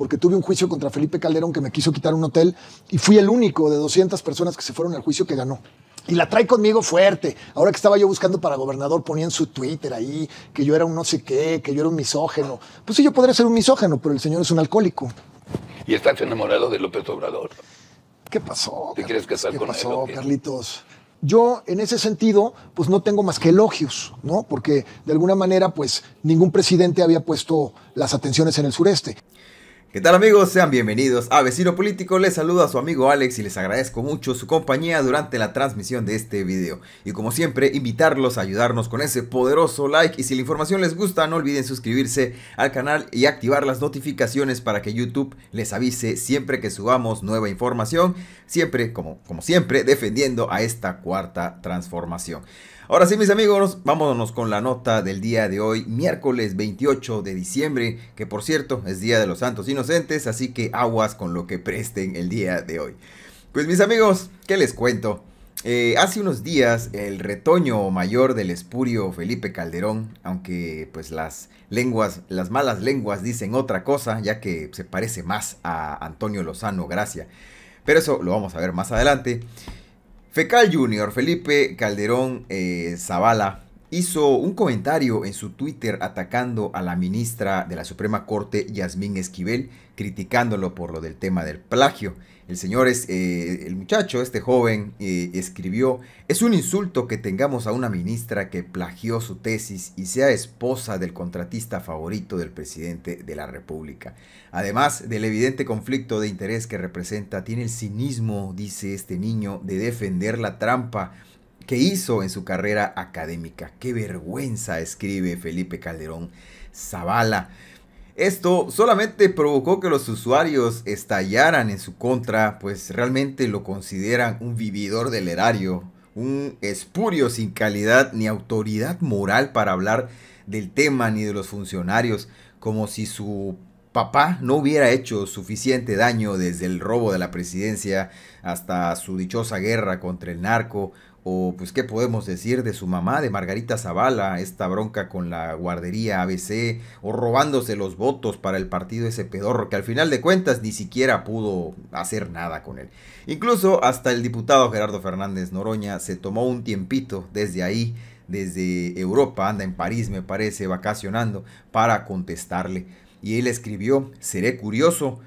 porque tuve un juicio contra Felipe Calderón que me quiso quitar un hotel y fui el único de 200 personas que se fueron al juicio que ganó. Y la trae conmigo fuerte. Ahora que estaba yo buscando para gobernador, ponía en su Twitter ahí que yo era un no sé qué, que yo era un misógeno. Pues sí, yo podría ser un misógeno, pero el señor es un alcohólico. ¿Y estás enamorado de López Obrador? ¿Qué pasó? ¿Te quieres casar ¿Qué pasó, Carlitos? Yo, en ese sentido, pues no tengo más que elogios, ¿no? Porque de alguna manera, pues ningún presidente había puesto las atenciones en el sureste. ¿Qué tal amigos? Sean bienvenidos a Vecino Político, les saluda a su amigo Alex y les agradezco mucho su compañía durante la transmisión de este video. Y como siempre, invitarlos a ayudarnos con ese poderoso like y si la información les gusta no olviden suscribirse al canal y activar las notificaciones para que YouTube les avise siempre que subamos nueva información, siempre como, como siempre defendiendo a esta cuarta transformación. Ahora sí, mis amigos, vámonos con la nota del día de hoy, miércoles 28 de diciembre, que por cierto es Día de los Santos Inocentes, así que aguas con lo que presten el día de hoy. Pues mis amigos, ¿qué les cuento? Eh, hace unos días el retoño mayor del espurio Felipe Calderón, aunque pues las lenguas, las malas lenguas dicen otra cosa, ya que se parece más a Antonio Lozano Gracia. Pero eso lo vamos a ver más adelante. Fecal Jr. Felipe Calderón eh, Zavala hizo un comentario en su Twitter atacando a la ministra de la Suprema Corte, Yasmín Esquivel, criticándolo por lo del tema del plagio. El señor es, eh, el muchacho, este joven, eh, escribió, es un insulto que tengamos a una ministra que plagió su tesis y sea esposa del contratista favorito del presidente de la República. Además del evidente conflicto de interés que representa, tiene el cinismo, dice este niño, de defender la trampa que hizo en su carrera académica. Qué vergüenza, escribe Felipe Calderón Zavala. Esto solamente provocó que los usuarios estallaran en su contra, pues realmente lo consideran un vividor del erario, un espurio sin calidad ni autoridad moral para hablar del tema ni de los funcionarios, como si su papá no hubiera hecho suficiente daño desde el robo de la presidencia hasta su dichosa guerra contra el narco, o pues qué podemos decir de su mamá, de Margarita Zavala, esta bronca con la guardería ABC, o robándose los votos para el partido ese pedorro, que al final de cuentas ni siquiera pudo hacer nada con él. Incluso hasta el diputado Gerardo Fernández Noroña se tomó un tiempito desde ahí, desde Europa, anda en París me parece, vacacionando, para contestarle. Y él escribió, seré curioso,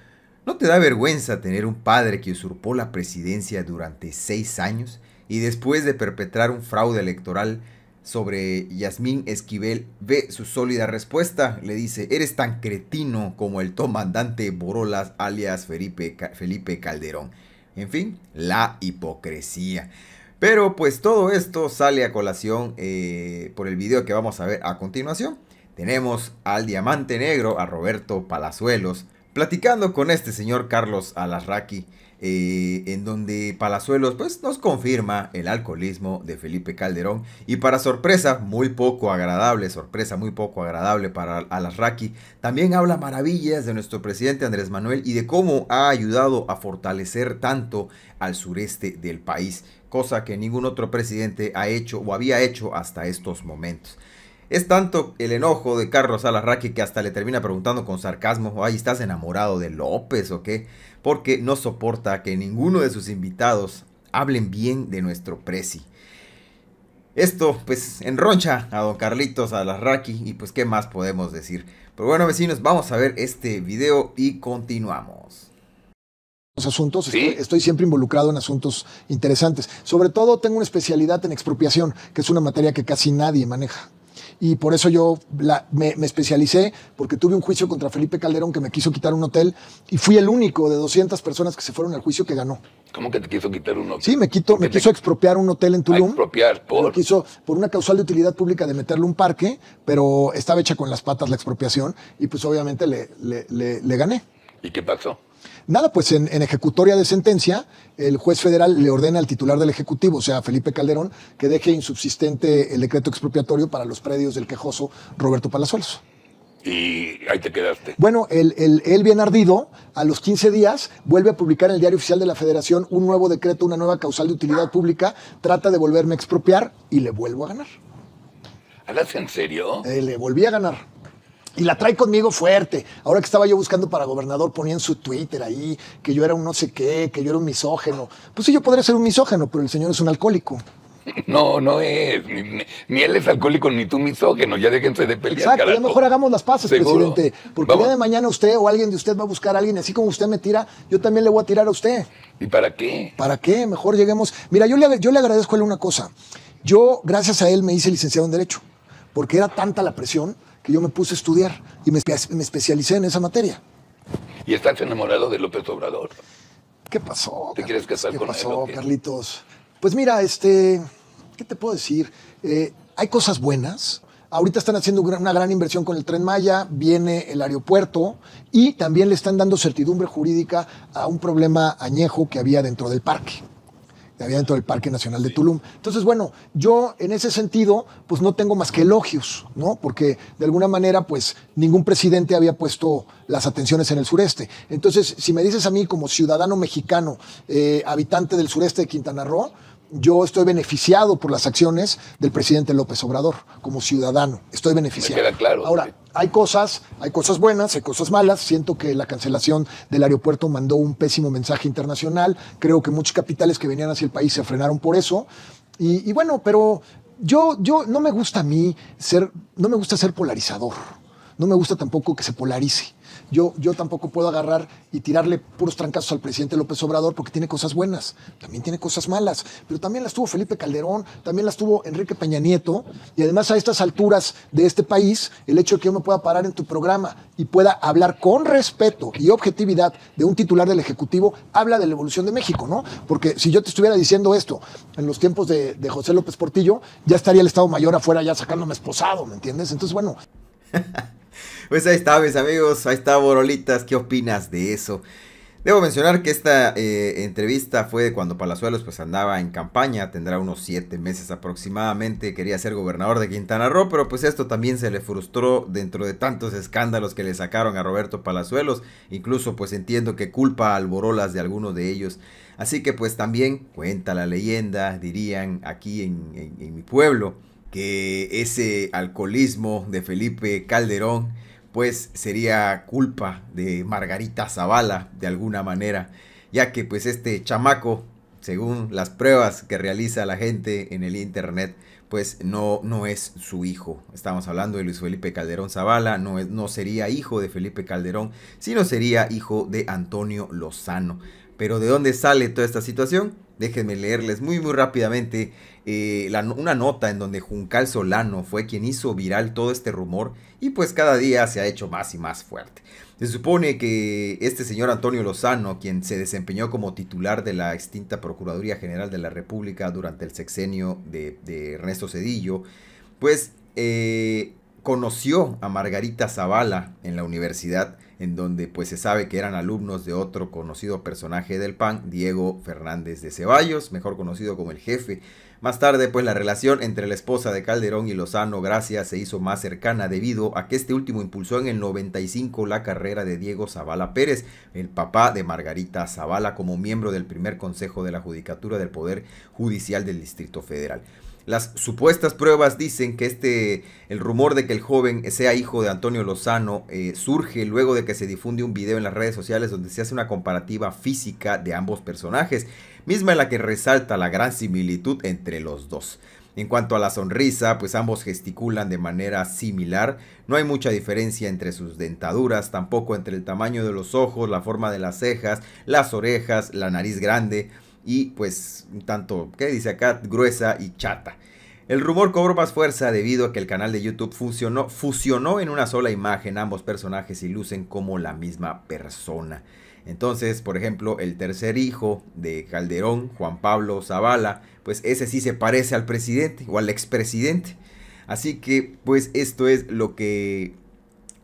¿no te da vergüenza tener un padre que usurpó la presidencia durante seis años? y después de perpetrar un fraude electoral sobre Yasmín Esquivel, ve su sólida respuesta. Le dice, eres tan cretino como el tomandante Borolas alias Felipe, Felipe Calderón. En fin, la hipocresía. Pero pues todo esto sale a colación eh, por el video que vamos a ver a continuación. Tenemos al diamante negro, a Roberto Palazuelos, platicando con este señor Carlos Alarraqui eh, en donde Palazuelos pues, nos confirma el alcoholismo de Felipe Calderón y para sorpresa muy poco agradable, sorpresa muy poco agradable para Alasraqui, también habla maravillas de nuestro presidente Andrés Manuel y de cómo ha ayudado a fortalecer tanto al sureste del país, cosa que ningún otro presidente ha hecho o había hecho hasta estos momentos. Es tanto el enojo de Carlos Alasraqui que hasta le termina preguntando con sarcasmo, ay, ¿estás enamorado de López o qué? porque no soporta que ninguno de sus invitados hablen bien de nuestro Prezi. Esto pues enroncha a don Carlitos, a la Raki y pues qué más podemos decir. Pero bueno vecinos, vamos a ver este video y continuamos asuntos, estoy, siempre involucrado en asuntos interesantes. Sobre todo tengo una especialidad en expropiación, que es una materia que casi nadie maneja y por eso yo me, especialicé, porque tuve un juicio contra Felipe Calderón que me quiso quitar un hotel y fui el único de 200 personas que se fueron al juicio que ganó. ¿Cómo que te quiso quitar un hotel? Sí, me, quito, me quiso expropiar un hotel en Tulum. expropiar, por. Me quiso por una causal de utilidad pública de meterle un parque, pero estaba hecha con las patas la expropiación y pues obviamente le gané. ¿Y qué pasó? Nada, pues en, ejecutoria de sentencia, el juez federal le ordena al titular del Ejecutivo, o sea, Felipe Calderón, que deje insubsistente el decreto expropiatorio para los predios del quejoso Roberto Palazuelos. Y ahí te quedaste. Bueno, el, bien ardido, a los 15 días, vuelve a publicar en el Diario Oficial de la Federación un nuevo decreto, una nueva causal de utilidad pública, trata de volverme a expropiar y le vuelvo a ganar. ¿Hablas en serio? Eh, le volví a ganar. Y la trae conmigo fuerte. Ahora que estaba yo buscando para gobernador, ponía en su Twitter ahí que yo era un no sé qué, que yo era un misógeno. Pues sí, yo podría ser un misógeno, pero el señor es un alcohólico. No, no es. Ni, él es alcohólico ni tú misógeno. Ya déjense de pelear. Exacto, carajo. lo mejor hagamos las paces, presidente. Porque el día de mañana usted o alguien de usted va a buscar a alguien. Así como usted me tira, yo también le voy a tirar a usted. ¿Y para qué? ¿Para qué? Mejor lleguemos. Mira, yo le, yo le agradezco a él una cosa. Yo, gracias a él, me hice licenciado en Derecho. Porque era tanta la presión que yo me puse a estudiar y me, especialicé en esa materia. ¿Y estás enamorado de López Obrador? ¿Qué pasó? ¿Te quieres casar con él? ¿Qué pasó, Carlitos? Pues mira, este, ¿qué te puedo decir? Eh, hay cosas buenas. Ahorita están haciendo una gran inversión con el tren Maya, viene el aeropuerto y también le están dando certidumbre jurídica a un problema añejo que había dentro del parque había dentro del Parque Nacional de Tulum. Entonces, bueno, yo en ese sentido, pues no tengo más que elogios, ¿no? Porque de alguna manera, pues ningún presidente había puesto las atenciones en el sureste. Entonces, si me dices a mí como ciudadano mexicano, eh, habitante del sureste de Quintana Roo, yo estoy beneficiado por las acciones del presidente López Obrador como ciudadano. Estoy beneficiado. claro. Ahora, hay cosas, hay cosas buenas, hay cosas malas. Siento que la cancelación del aeropuerto mandó un pésimo mensaje internacional. Creo que muchos capitales que venían hacia el país se frenaron por eso. Y, y bueno, pero yo, yo no me gusta a mí ser, no me gusta ser polarizador. No me gusta tampoco que se polarice yo, tampoco puedo agarrar y tirarle puros trancazos al presidente López Obrador porque tiene cosas buenas, también tiene cosas malas, pero también las tuvo Felipe Calderón, también las tuvo Enrique Peña Nieto, y además a estas alturas de este país, el hecho de que yo me pueda parar en tu programa y pueda hablar con respeto y objetividad de un titular del Ejecutivo, habla de la evolución de México, ¿no? Porque si yo te estuviera diciendo esto en los tiempos de, de José López Portillo, ya estaría el Estado Mayor afuera ya sacándome esposado, ¿me entiendes? Entonces, bueno. Pues ahí está, mis amigos, ahí está Borolitas, ¿qué opinas de eso? Debo mencionar que esta eh, entrevista fue cuando Palazuelos pues andaba en campaña, tendrá unos siete meses aproximadamente, quería ser gobernador de Quintana Roo, pero pues esto también se le frustró dentro de tantos escándalos que le sacaron a Roberto Palazuelos, incluso pues entiendo que culpa al Alborolas de alguno de ellos, así que pues también cuenta la leyenda, dirían aquí en mi pueblo, que ese alcoholismo de Felipe Calderón pues sería culpa de Margarita Zavala de alguna manera, ya que pues este chamaco, según las pruebas que realiza la gente en el internet, pues no, no es su hijo. Estamos hablando de Luis Felipe Calderón Zavala, no, es, no sería hijo de Felipe Calderón, sino sería hijo de Antonio Lozano. Pero ¿de dónde sale toda esta situación? Déjenme leerles muy muy rápidamente eh, una nota en donde Juncal Solano fue quien hizo viral todo este rumor y pues cada día se ha hecho más y más fuerte. Se supone que este señor Antonio Lozano, quien se desempeñó como titular de la extinta Procuraduría General de la República durante el sexenio de, Ernesto Cedillo, pues eh, conoció a Margarita Zavala en la universidad, en donde pues se sabe que eran alumnos de otro conocido personaje del PAN, Diego Fernández de Ceballos, mejor conocido como el jefe. Más tarde pues la relación entre la esposa de Calderón y Lozano Gracia se hizo más cercana debido a que este último impulsó en el 95 la carrera de Diego Zavala Pérez, el papá de Margarita Zavala como miembro del primer consejo de la Judicatura del Poder Judicial del Distrito Federal. Las supuestas pruebas dicen que este, el rumor de que el joven sea hijo de Antonio Lozano eh, surge luego de que se difunde un video en las redes sociales donde se hace una comparativa física de ambos personajes, misma en la que resalta la gran similitud entre los dos. En cuanto a la sonrisa, pues ambos gesticulan de manera similar, no hay mucha diferencia entre sus dentaduras, tampoco entre el tamaño de los ojos, la forma de las cejas, las orejas, la nariz grande, y pues tanto, ¿qué dice acá? Gruesa y chata. El rumor cobró más fuerza debido a que el canal de YouTube fusionó, fusionó en una sola imagen ambos personajes y lucen como la misma persona. Entonces, por ejemplo, el tercer hijo de Calderón, Juan Pablo Zavala, pues ese sí se parece al presidente o al expresidente. Así que, pues esto es lo que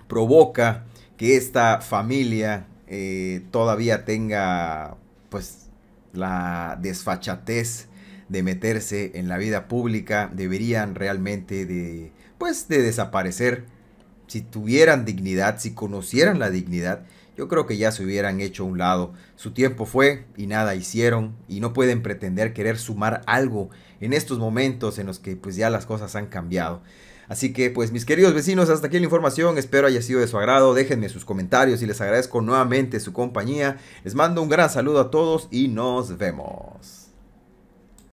provoca que esta familia eh, todavía tenga, pues, la desfachatez de meterse en la vida pública deberían realmente de, pues, de desaparecer. Si tuvieran dignidad, si conocieran la dignidad, yo creo que ya se hubieran hecho a un lado. Su tiempo fue y nada hicieron y no pueden pretender querer sumar algo en estos momentos en los que pues ya las cosas han cambiado. Así que pues mis queridos vecinos, hasta aquí la información, espero haya sido de su agrado, déjenme sus comentarios y les agradezco nuevamente su compañía, les mando un gran saludo a todos y nos vemos.